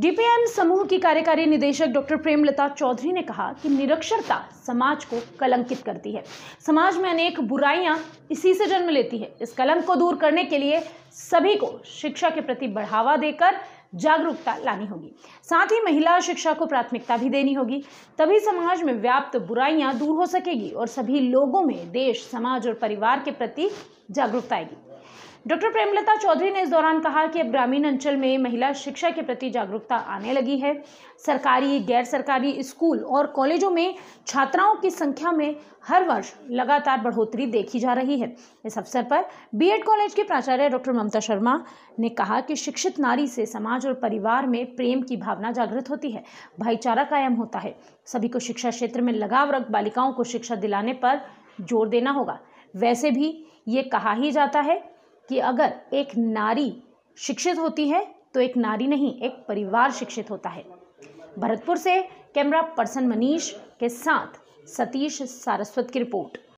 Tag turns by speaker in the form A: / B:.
A: DPM समूह की कार्यकारी निदेशक डॉक्टर प्रेमलता चौधरी ने कहा कि निरक्षरता समाज को कलंकित करती है समाज में अनेक बुराइयां इसी से जन्म लेती है इस कलंक को दूर करने के लिए सभी को शिक्षा के प्रति बढ़ावा देकर जागरूकता लानी होगी साथ ही महिला शिक्षा को प्राथमिकता भी देनी होगी तभी समाज में व्याप्त बुराइयां दूर हो सकेगी और सभी लोगों में देश समाज और परिवार के प्रति जागरूकता आएगी डॉक्टर प्रेमलता चौधरी ने इस दौरान कहा कि अब ग्रामीण अंचल में महिला शिक्षा के प्रति जागरूकता आने लगी है सरकारी गैर सरकारी स्कूल और कॉलेजों में छात्राओं की संख्या में हर वर्ष लगातार बढ़ोतरी देखी जा रही है इस अवसर पर बीएड कॉलेज के प्राचार्य डॉक्टर ममता शर्मा ने कहा कि शिक्षित नारी से समाज और परिवार में प्रेम की भावना जागृत होती है भाईचारा कायम होता है सभी को शिक्षा क्षेत्र में लगाव रख बालिकाओं को शिक्षा दिलाने पर जोर देना होगा वैसे भी ये कहा ही जाता है कि अगर एक नारी शिक्षित होती है तो एक नारी नहीं एक परिवार शिक्षित होता है भरतपुर से कैमरा पर्सन मनीष के साथ सतीश सारस्वत की रिपोर्ट